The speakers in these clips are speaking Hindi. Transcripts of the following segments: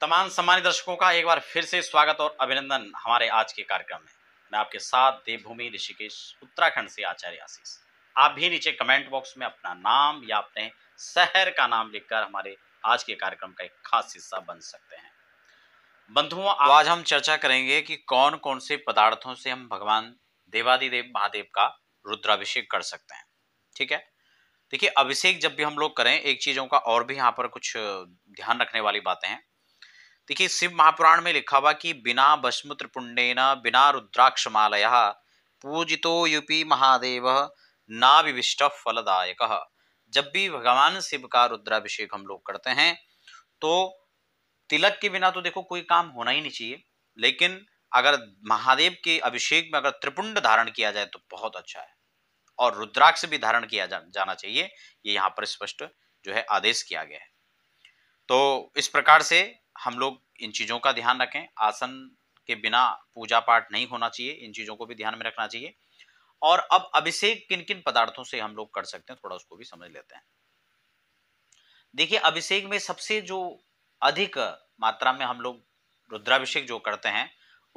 तमाम सम्मानित दर्शकों का एक बार फिर से स्वागत और अभिनंदन हमारे आज के कार्यक्रम में मैं आपके साथ देवभूमि ऋषिकेश उत्तराखंड से आचार्य आशीष आप भी नीचे कमेंट बॉक्स में अपना नाम या अपने शहर का नाम लिखकर हमारे आज के कार्यक्रम का एक खास हिस्सा बन सकते हैं बंधुओं तो आज हम चर्चा करेंगे कि कौन कौन से पदार्थों से हम भगवान देवादिदेव महादेव का रुद्राभिषेक कर सकते हैं ठीक है देखिए अभिषेक जब भी हम लोग करें एक चीज़ों का और भी यहाँ पर कुछ ध्यान रखने वाली बातें हैं देखिए शिव महापुराण में लिखा हुआ कि बिना भस्म पुण्यन बिना रुद्राक्ष मालय पूजितो यूपी महादेव ना विविष्ट फलदायक जब भी भगवान शिव का रुद्राभिषेक हम लोग करते हैं तो तिलक के बिना तो देखो कोई काम होना ही नहीं चाहिए लेकिन अगर महादेव के अभिषेक में अगर त्रिपुंड धारण किया जाए तो बहुत अच्छा है और रुद्राक्ष भी धारण किया जा, जाना चाहिए ये यहाँ पर स्पष्ट जो है आदेश किया गया है तो इस प्रकार से हम लोग इन चीज़ों का ध्यान रखें आसन के बिना पूजा पाठ नहीं होना चाहिए इन चीज़ों को भी ध्यान में रखना चाहिए और अब अभिषेक किन किन पदार्थों से हम लोग कर सकते हैं थोड़ा उसको भी समझ लेते हैं देखिए अभिषेक में सबसे जो अधिक मात्रा में हम लोग रुद्राभिषेक जो करते हैं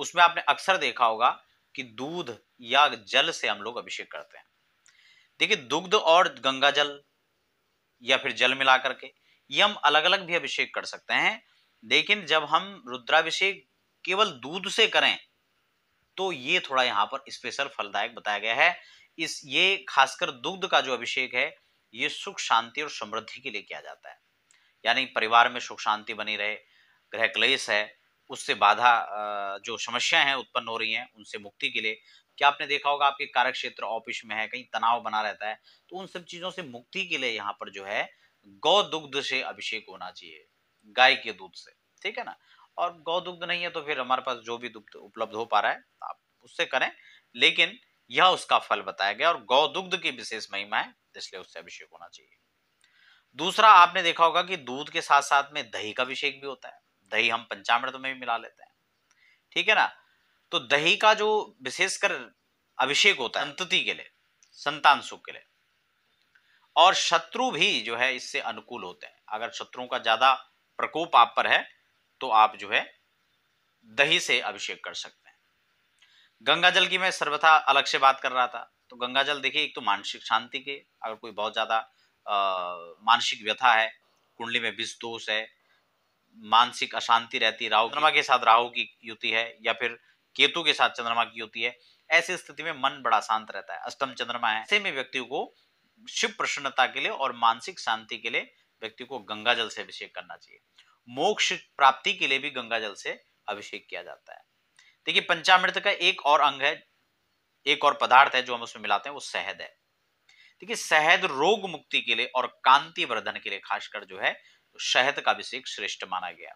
उसमें आपने अक्सर देखा होगा कि दूध या जल से हम लोग अभिषेक करते हैं देखिए दुग्ध और गंगा जल या फिर जल मिला करके ये हम अलग अलग भी अभिषेक कर सकते हैं लेकिन जब हम रुद्राभिषेक केवल दूध से करें तो ये थोड़ा यहाँ पर स्पेशल फलदायक बताया गया है इस ये खासकर दुग्ध का जो अभिषेक है ये सुख शांति और समृद्धि के लिए किया जाता है यानी परिवार में सुख शांति बनी रहे ग्रह क्लेश है उससे बाधा जो समस्याएं हैं उत्पन्न हो रही हैं उनसे मुक्ति के लिए क्या आपने देखा होगा आपके कार्यक्षेत्र क्षेत्र ऑफिस में है कहीं तनाव बना रहता है तो उन सब चीजों से मुक्ति के लिए यहाँ पर जो है गौ दुग्ध से अभिषेक होना चाहिए गाय के दूध से ठीक है ना और गौ दुग्ध नहीं है तो फिर हमारे पास जो भी दुग्ध उपलब्ध हो पा रहा है तो आप उससे करें लेकिन यह उसका फल बताया गया और गौ दुग्ध की विशेष महिमा है इसलिए उससे अभिषेक होना चाहिए दूसरा आपने देखा होगा कि दूध के साथ साथ में दही का अभिषेक भी होता है दही हम पंचामृत में भी मिला लेते हैं ठीक है ना तो दही का जो विशेषकर अभिषेक होता है संतति के लिए संतान सुख के लिए और शत्रु भी जो है इससे अनुकूल होते हैं अगर शत्रुओं का ज्यादा प्रकोप आप पर है तो आप जो है दही से अभिषेक कर सकते हैं गंगा जल की मैं सर्वथा अलग से बात कर रहा था तो गंगा जल देखिए एक तो मानसिक शांति के अगर कोई बहुत ज़्यादा मानसिक व्यथा है कुंडली में विष दोष है मानसिक अशांति रहती राहु चंद्रमा के साथ राहु की युति है या फिर केतु के साथ चंद्रमा की युति है ऐसी स्थिति में मन बड़ा शांत रहता है अष्टम चंद्रमा है ऐसे में व्यक्ति को शिव प्रसन्नता के लिए और मानसिक शांति के लिए व्यक्ति को गंगा जल से अभिषेक करना चाहिए मोक्ष प्राप्ति के लिए भी गंगा जल से अभिषेक किया जाता है देखिए पंचामृत का एक और अंग है एक और पदार्थ है जो हम उसमें मिलाते हैं वो शहद है देखिए शहद रोग मुक्ति के लिए और कांति वर्धन के लिए खासकर जो है शहद का अभिषेक श्रेष्ठ माना गया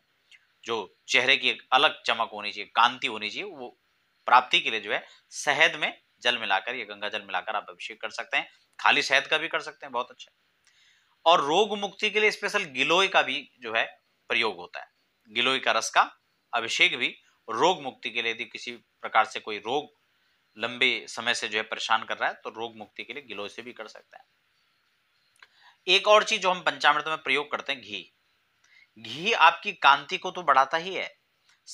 जो चेहरे की एक अलग चमक होनी चाहिए कांति होनी चाहिए वो प्राप्ति के लिए जो है शहद में जल मिलाकर या गंगा जल मिलाकर आप अभिषेक कर सकते हैं खाली शहद का भी कर सकते हैं बहुत अच्छा और रोग मुक्ति के लिए स्पेशल गिलोय का भी जो है प्रयोग होता है गिलोय का रस का अभिषेक भी रोग मुक्ति के लिए यदि किसी प्रकार से कोई रोग लंबे समय से जो है परेशान कर रहा है तो रोग मुक्ति के लिए गिलोय से भी कर सकते हैं एक और चीज जो हम पंचामृत में प्रयोग करते हैं घी घी आपकी कांति को तो बढ़ाता ही है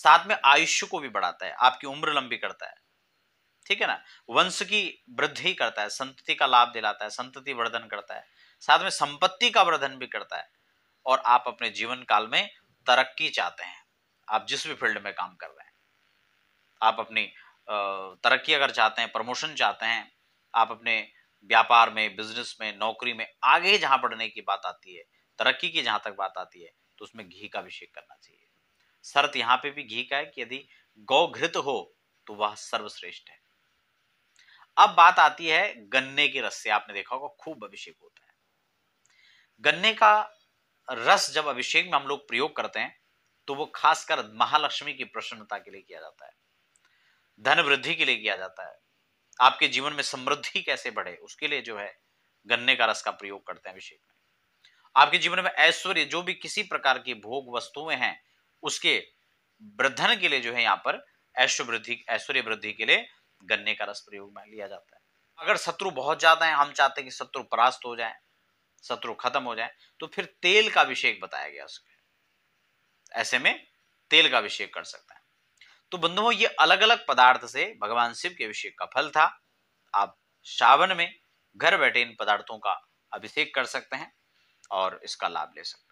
साथ में आयुष्य को भी बढ़ाता है आपकी उम्र लंबी करता है ठीक है ना वंश की वृद्धि करता है संतति का लाभ दिलाता है संतति वर्धन करता है साथ में संपत्ति का वर्धन भी करता है और आप अपने जीवन काल में तरक्की चाहते हैं आप जिस भी फील्ड में काम कर रहे हैं आप अपनी तरक्की अगर चाहते हैं प्रमोशन चाहते हैं आप अपने व्यापार में बिजनेस में नौकरी में आगे जहां बढ़ने की बात आती है तरक्की की जहां तक बात आती है तो उसमें घी का अभिषेक करना चाहिए शर्त यहाँ पे भी घी का है कि यदि गौ घृत हो तो वह सर्वश्रेष्ठ है अब बात आती है गन्ने के रस से आपने देखा होगा खूब अभिषेक होता है गन्ने का रस जब अभिषेक में हम लोग प्रयोग करते हैं तो वो खासकर महालक्ष्मी की प्रसन्नता के लिए किया जाता है धन वृद्धि के लिए किया जाता है आपके जीवन में समृद्धि कैसे बढ़े उसके लिए जो है गन्ने का रस का प्रयोग करते हैं अभिषेक में आपके जीवन में ऐश्वर्य जो भी किसी प्रकार की भोग वस्तुएं हैं उसके वृद्धन के लिए जो है यहाँ पर ऐश्वर्य वृद्धि ऐश्वर्य वृद्धि के लिए गन्ने का रस प्रयोग में लिया जाता है अगर शत्रु बहुत ज़्यादा है हम चाहते हैं कि शत्रु परास्त हो जाए शत्रु खत्म हो जाए तो फिर तेल का अभिषेक बताया गया उसके ऐसे में तेल का अभिषेक कर सकता है तो बंधुओं ये अलग अलग पदार्थ से भगवान शिव के अभिषेक का फल था आप श्रावण में घर बैठे इन पदार्थों का अभिषेक कर सकते हैं और इसका लाभ ले सकते हैं